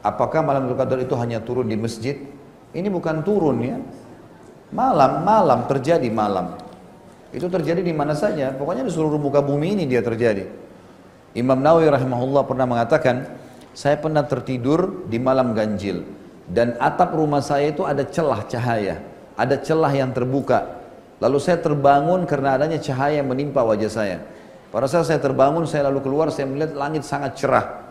Apakah malam Lailatul Qadar itu hanya turun di masjid? Ini bukan turun ya. Malam, malam terjadi malam. Itu terjadi di mana saja, pokoknya di seluruh muka bumi ini dia terjadi. Imam Nawawi rahimahullah pernah mengatakan, saya pernah tertidur di malam ganjil dan atap rumah saya itu ada celah cahaya, ada celah yang terbuka. Lalu saya terbangun karena adanya cahaya yang menimpa wajah saya. Pada saat saya terbangun, saya lalu keluar, saya melihat langit sangat cerah.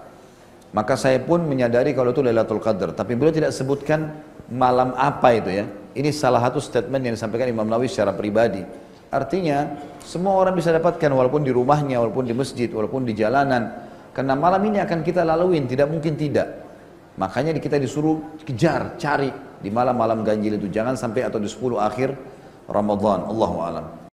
Maka saya pun menyadari kalau itu Lailatul Qadar, tapi beliau tidak sebutkan malam apa itu ya. Ini salah satu statement yang disampaikan Imam Nawawi secara pribadi. Artinya, semua orang bisa dapatkan walaupun di rumahnya, walaupun di masjid, walaupun di jalanan. Karena malam ini akan kita laluin, tidak mungkin tidak. Makanya kita disuruh kejar, cari di malam-malam ganjil itu. Jangan sampai atau di 10 akhir Ramadan. Allahu alam.